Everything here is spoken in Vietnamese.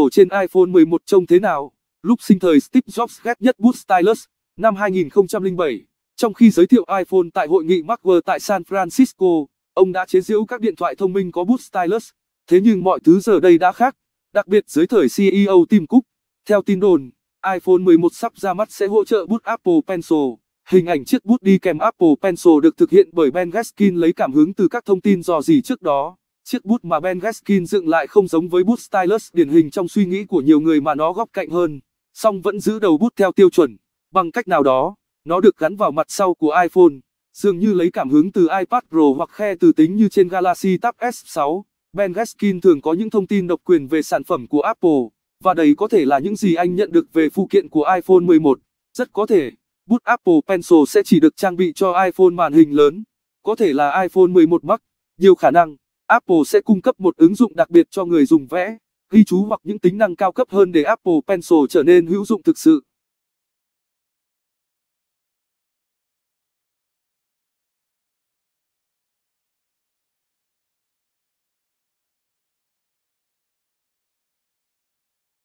Apple trên iPhone 11 trông thế nào? Lúc sinh thời Steve Jobs ghét nhất bút stylus, năm 2007, trong khi giới thiệu iPhone tại hội nghị Macworld tại San Francisco, ông đã chế giễu các điện thoại thông minh có bút stylus. Thế nhưng mọi thứ giờ đây đã khác, đặc biệt dưới thời CEO Tim Cook. Theo tin đồn, iPhone 11 sắp ra mắt sẽ hỗ trợ bút Apple Pencil. Hình ảnh chiếc bút đi kèm Apple Pencil được thực hiện bởi Ben Gaskin lấy cảm hứng từ các thông tin dò dỉ trước đó. Chiếc bút mà Ben Gaskin dựng lại không giống với bút stylus điển hình trong suy nghĩ của nhiều người mà nó góc cạnh hơn, song vẫn giữ đầu bút theo tiêu chuẩn. Bằng cách nào đó, nó được gắn vào mặt sau của iPhone, dường như lấy cảm hứng từ iPad Pro hoặc khe từ tính như trên Galaxy Tab S6. Ben Gaskin thường có những thông tin độc quyền về sản phẩm của Apple, và đây có thể là những gì anh nhận được về phụ kiện của iPhone 11. Rất có thể, bút Apple Pencil sẽ chỉ được trang bị cho iPhone màn hình lớn, có thể là iPhone 11 Max, nhiều khả năng. Apple sẽ cung cấp một ứng dụng đặc biệt cho người dùng vẽ, ghi chú hoặc những tính năng cao cấp hơn để Apple Pencil trở nên hữu dụng thực sự.